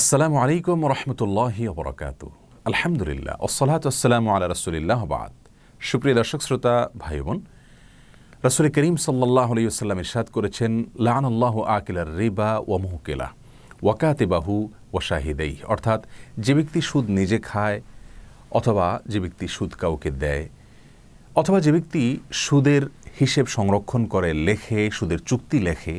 আসসালামু আলাইকুম রহমতুল্লাহি অবরাকাত আলহামদুলিল্লাহ ওসলাত আসসালামু আলা রসুলিল্লাহ বাদ সুপ্রিয় দর্শক শ্রোতা ভাই বোন রসুল করিম সাল্লাহ আলিয়াল্লাম ইরশাদ করেছেন আল্লাহ আকিলার রিবা ও ওয়াকাতে বাহু ও শাহিদেই অর্থাৎ যে ব্যক্তি সুদ নিজে খায় অথবা যে ব্যক্তি সুদ কাউকে দেয় অথবা যে ব্যক্তি সুদের হিসেব সংরক্ষণ করে লেখে সুদের চুক্তি লেখে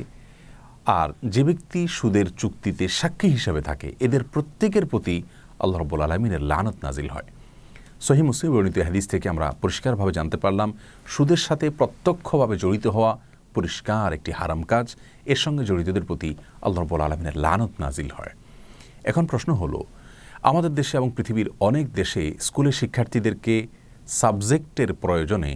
আর যে ব্যক্তি সুদের চুক্তিতে সাক্ষী হিসাবে থাকে এদের প্রত্যেকের প্রতি আল্লাহ রব্বুল আলমিনের লানত নাজিল হয় সহি মুসলিম বর্ণিত হাদিস থেকে আমরা পরিষ্কারভাবে জানতে পারলাম সুদের সাথে প্রত্যক্ষভাবে জড়িত হওয়া পরিষ্কার একটি হারাম কাজ এর সঙ্গে জড়িতদের প্রতি আল্লাহ রব্বুল আলমিনের লানত নাজিল হয় এখন প্রশ্ন হলো আমাদের দেশে এবং পৃথিবীর অনেক দেশে স্কুলে শিক্ষার্থীদেরকে সাবজেক্টের প্রয়োজনে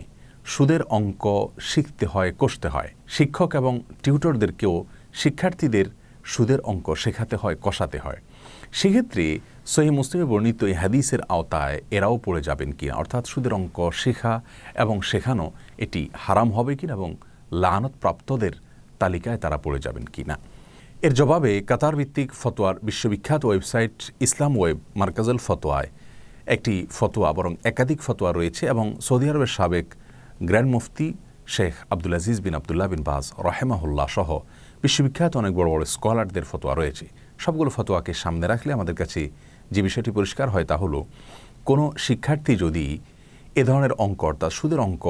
সুদের অঙ্ক শিখতে হয় কষতে হয় শিক্ষক এবং টিউটরদেরকেও শিক্ষার্থীদের সুদের অঙ্ক শেখাতে হয় কষাতে হয় সেক্ষেত্রে সহি মুসলিমে বর্ণিত এই হাদিসের আওতায় এরাও পড়ে যাবেন কিনা অর্থাৎ সুদের অঙ্ক শেখা এবং শেখানো এটি হারাম হবে কিনা এবং প্রাপ্তদের তালিকায় তারা পড়ে যাবেন কিনা এর জবাবে কাতার ভিত্তিক ফতোয়ার বিশ্ববিখ্যাত ওয়েবসাইট ইসলাম ওয়েব মার্কাজল ফতোয়ায় একটি ফতোয়া বরং একাধিক ফতোয়া রয়েছে এবং সৌদি আরবের সাবেক গ্র্যান্ড মুফতি Sheikh Abdul Aziz bin Abdullah bin Baz রহেমাহুল্লাহ সহ বিশ্ববিখ্যাত অনেক বড় বড় স্কলারদের ফতোয়া রয়েছে সবগুলো ফতোয়াকে সামনে রাখলে আমাদের কাছে যে বিষয়টি পরিষ্কার হয় তা হলো কোনো শিক্ষার্থী যদি এ ধরনের অঙ্ক অর্থাৎ সুদের অঙ্ক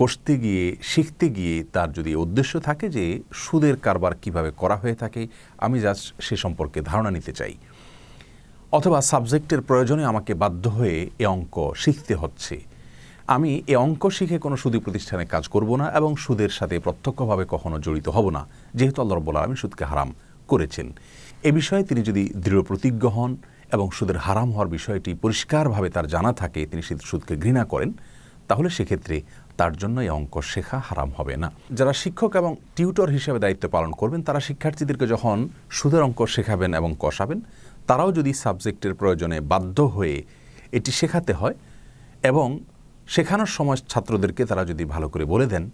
কষতে গিয়ে শিখতে গিয়ে তার যদি উদ্দেশ্য থাকে যে সুদের কারবার কিভাবে করা হয়ে থাকে আমি জাস্ট সে সম্পর্কে ধারণা নিতে চাই অথবা সাবজেক্টের প্রয়োজনে আমাকে বাধ্য হয়ে এ অঙ্ক শিখতে হচ্ছে আমি এ অঙ্ক শিখে কোনো সুদী প্রতিষ্ঠানে কাজ করব না এবং সুদের সাথে প্রত্যক্ষভাবে কখনো জড়িত হব না যেহেতু আল্লাহ রব্বুল আলমী সুদকে হারাম করেছেন এ বিষয়ে তিনি যদি দৃঢ় প্রতিজ্ঞ হন এবং সুদের হারাম হওয়ার বিষয়টি পরিষ্কারভাবে তার জানা থাকে তিনি সুদকে ঘৃণা করেন তাহলে সেক্ষেত্রে তার জন্য এই অঙ্ক শেখা হারাম হবে না যারা শিক্ষক এবং টিউটর হিসেবে দায়িত্ব পালন করবেন তারা শিক্ষার্থীদেরকে যখন সুদের অঙ্ক শেখাবেন এবং কষাবেন তারাও যদি সাবজেক্টের প্রয়োজনে বাধ্য হয়ে এটি শেখাতে হয় এবং শেখানোর সময় ছাত্রদেরকে তারা যদি ভালো করে বলে দেন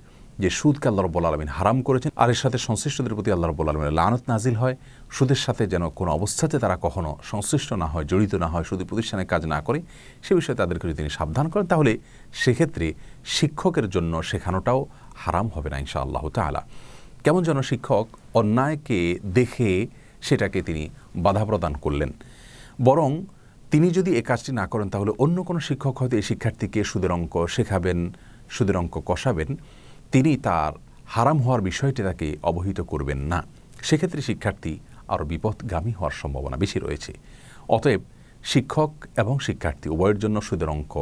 যে সুদকে আল্লাহ রব্বুল আলমিন হারাম করেছেন আর এর সাথে সংশ্লিষ্টদের প্রতি আল্লাহ রব্বুল আলমিনের লানত নাজিল হয় সুদের সাথে যেন কোনো অবস্থাতে তারা কখনো সংশ্লিষ্ট না হয় জড়িত না হয় সুদী প্রতিষ্ঠানে কাজ না করে সে বিষয়ে তাদেরকে যদি তিনি সাবধান করেন তাহলে সেক্ষেত্রে শিক্ষকের জন্য শেখানোটাও হারাম হবে না ইনশা আল্লাহ তালা কেমন যেন শিক্ষক অন্যায়কে দেখে সেটাকে তিনি বাধা প্রদান করলেন বরং তিনি যদি এ কাজটি না করেন তাহলে অন্য কোনো শিক্ষক হয়তো এই শিক্ষার্থীকে সুদের অঙ্ক শেখাবেন সুদের অঙ্ক কষাবেন তিনি তার হারাম হওয়ার বিষয়টি তাকে অবহিত করবেন না সেক্ষেত্রে শিক্ষার্থী আরও বিপদগামী হওয়ার সম্ভাবনা বেশি রয়েছে অতএব শিক্ষক এবং শিক্ষার্থী উভয়ের জন্য সুদের অঙ্ক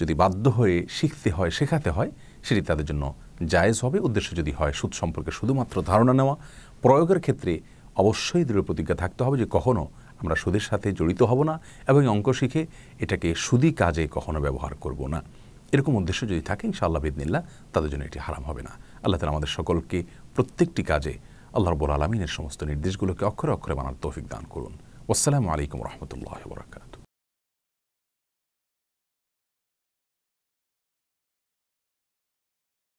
যদি বাধ্য হয়ে শিখতে হয় শেখাতে হয় সেটি তাদের জন্য জায়েজ হবে উদ্দেশ্য যদি হয় সুদ সম্পর্কে শুধুমাত্র ধারণা নেওয়া প্রয়োগের ক্ষেত্রে অবশ্যই দৃঢ় প্রতিজ্ঞা থাকতে হবে যে কখনও আমরা সুদের সাথে জড়িত হব না এবং অঙ্ক শিখে এটাকে সুদি কাজে কখনো ব্যবহার করব না এরকম উদ্দেশ্য যদি থাকে ইনশাআল্লাহ বিদিনিল্লা তাদের জন্য এটি হারাম হবে না আল্লাহ তালা আমাদের সকলকে প্রত্যেকটি কাজে আল্লাহ রবুল আলমিনের সমস্ত নির্দেশগুলোকে অক্ষরে অক্ষরে মানার তৌফিক দান করুন আসসালামু আলাইকুম রহমতুল্লাহ বরাকাত